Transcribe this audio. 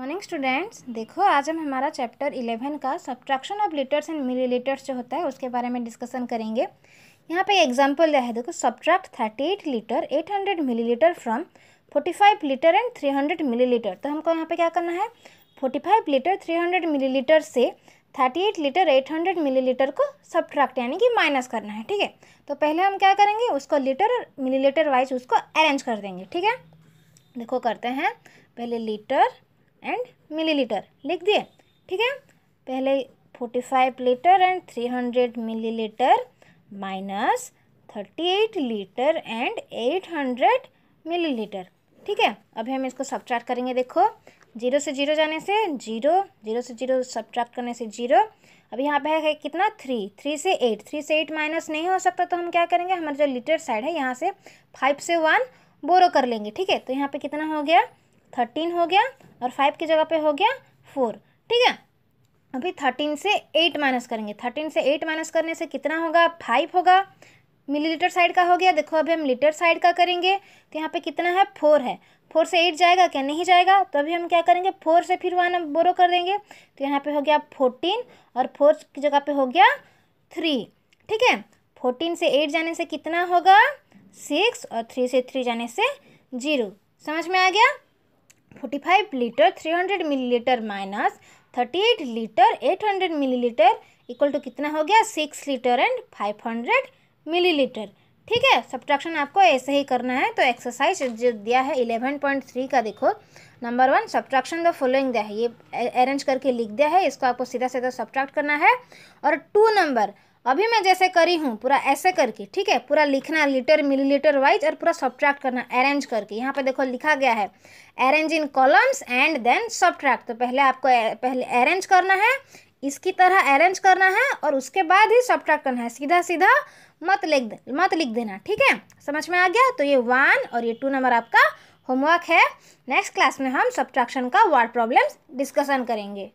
morning students देखो आज हम हमारा चैप्टर इलेवन का subtraction of litres and millilitres जो होता है उसके बारे में डिस्कशन करेंगे यहाँ पे एग्जांपल दिया है देखो subtract thirty eight litre eight hundred millilitre from forty five litre and three hundred millilitre तो हमको यहाँ पे क्या करना है forty five litre three hundred millilitre से thirty eight litre eight hundred millilitre को subtract यानी कि माइनस करना है ठीक है तो पहले हम क्या करेंगे उसको लीटर और मिली लीटर वाइज उसको अरेंज कर देंगे ठीक है देखो करते हैं पहले लीटर एंड मिलीलीटर लिख दिए ठीक है पहले forty five litre and three hundred millilitre minus thirty eight litre and eight hundred millilitre ठीक है अभी हम इसको सब्ट्रैक्ट करेंगे देखो जीरो से जीरो जाने से जीरो जीरो से जीरो सब्ट्रैक्ट करने से जीरो अभी यहाँ पे है कितना थ्री थ्री से एट थ्री से एट माइनस नहीं हो सकता तो हम क्या करेंगे हमारा जो लीटर साइड है यहाँ से फाइव से वन बोरो कर लेंगे ठीक है तो यहाँ पे कितना हो गया थर्टीन हो गया और फाइव की जगह पे हो गया फोर ठीक है अभी थर्टीन से एट माइनस करेंगे थर्टीन से एट माइनस करने से कितना होगा फाइव होगा मिलीलीटर साइड का हो गया देखो अभी हम लीटर साइड का करेंगे तो यहाँ पे कितना है फोर है फोर से एट जाएगा क्या नहीं जाएगा तो अभी हम क्या करेंगे फोर से फिर वन बोरो कर देंगे तो यहाँ पे हो गया फोर्टीन और फोर की जगह पे हो गया थ्री ठीक है फोर्टीन से एट जाने से कितना होगा सिक्स और थ्री से थ्री जाने से जीरो समझ में आ गया forty five litre three hundred millilitre minus thirty eight litre eight hundred millilitre equal to कितना हो गया six litre and five hundred millilitre ठीक है सब्ट्रैक्शन आपको ऐसे ही करना है तो एक्सरसाइज जो दिया है इलेवन पॉइंट थ्री का देखो number one subtraction the following दिया है ये अरेंज करके लिख दिया है इसको आपको सीधा सीधा सब्ट्रैक्ट करना है और टू नंबर अभी मैं जैसे करी हूँ पूरा ऐसे करके ठीक है पूरा लिखना लीटर मिलीलीटर वाइज और पूरा सब्ट्रैक्ट करना अरेंज करके यहाँ पे देखो लिखा गया है arrange in columns and then subtract तो पहले आपको पहले अरेंज करना है इसकी तरह अरेंज करना है और उसके बाद ही सब्ट्रैक्ट करना है सीधा सीधा मत लिख दे मत लिख देना ठीक है समझ में आ गया तो ये वन और ये टू नंबर आपका होमवर्क है नेक्स्ट क्लास में हम सब्ट्रैक्शन का वर्ड प्रॉब्लम्स डिस्कशन करेंगे